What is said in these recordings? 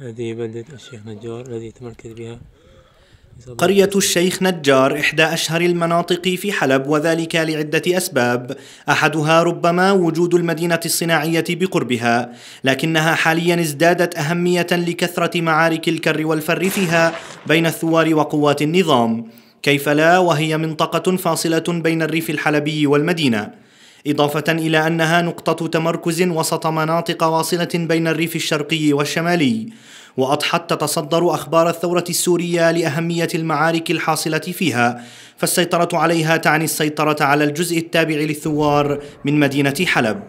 هذه بلدة الشيخ نجار الذي تمركز بها قرية الشيخ نجار إحدى أشهر المناطق في حلب وذلك لعدة أسباب، أحدها ربما وجود المدينة الصناعية بقربها، لكنها حاليا ازدادت أهمية لكثرة معارك الكر والفر فيها بين الثوار وقوات النظام، كيف لا وهي منطقة فاصلة بين الريف الحلبي والمدينة. إضافة إلى أنها نقطة تمركز وسط مناطق واصلة بين الريف الشرقي والشمالي وأضحت تتصدر أخبار الثورة السورية لأهمية المعارك الحاصلة فيها فالسيطرة عليها تعني السيطرة على الجزء التابع للثوار من مدينة حلب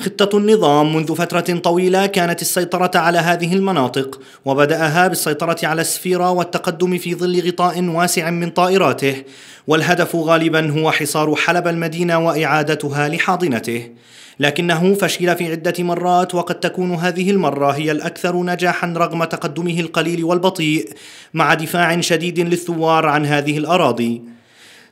خطة النظام منذ فترة طويلة كانت السيطرة على هذه المناطق وبدأها بالسيطرة على السفيرة والتقدم في ظل غطاء واسع من طائراته والهدف غالبا هو حصار حلب المدينة وإعادتها لحاضنته لكنه فشل في عدة مرات وقد تكون هذه المرة هي الأكثر نجاحا رغم تقدمه القليل والبطيء مع دفاع شديد للثوار عن هذه الأراضي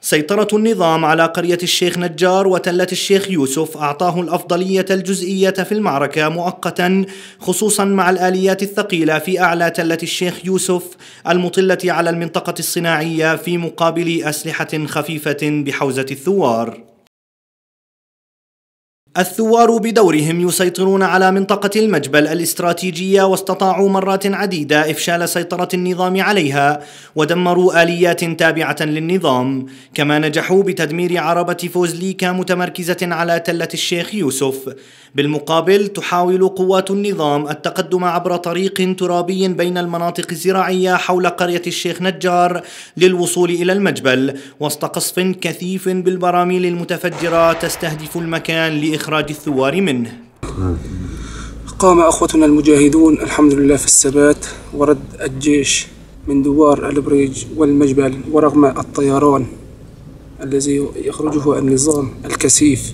سيطرة النظام على قرية الشيخ نجار وتلة الشيخ يوسف أعطاه الأفضلية الجزئية في المعركة مؤقتا خصوصا مع الآليات الثقيلة في أعلى تلة الشيخ يوسف المطلة على المنطقة الصناعية في مقابل أسلحة خفيفة بحوزة الثوار الثوار بدورهم يسيطرون على منطقة المجبل الاستراتيجية واستطاعوا مرات عديدة إفشال سيطرة النظام عليها ودمروا آليات تابعة للنظام كما نجحوا بتدمير عربة فوزليكا متمركزة على تلة الشيخ يوسف بالمقابل تحاول قوات النظام التقدم عبر طريق ترابي بين المناطق الزراعية حول قرية الشيخ نجار للوصول إلى المجبل وسط قصف كثيف بالبراميل المتفجرة تستهدف المكان لإخراج إخراج الثوار منه قام أخوتنا المجاهدون الحمد لله في الثبات ورد الجيش من دوار البريج والمجبل ورغم الطيران الذي يخرجه النظام الكثيف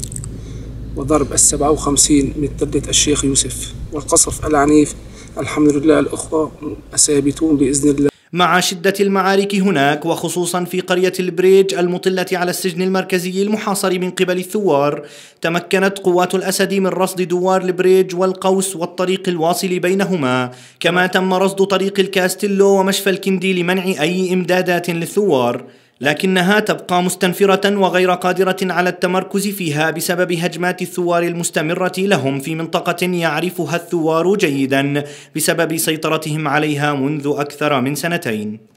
وضرب السبعة وخمسين من تلة الشيخ يوسف والقصف العنيف الحمد لله الأخوة ثابتون بإذن الله مع شدة المعارك هناك وخصوصا في قرية البريج المطلة على السجن المركزي المحاصر من قبل الثوار تمكنت قوات الأسد من رصد دوار البريج والقوس والطريق الواصل بينهما كما تم رصد طريق الكاستيلو ومشفى الكندي لمنع أي إمدادات للثوار لكنها تبقى مستنفرة وغير قادرة على التمركز فيها بسبب هجمات الثوار المستمرة لهم في منطقة يعرفها الثوار جيدا بسبب سيطرتهم عليها منذ أكثر من سنتين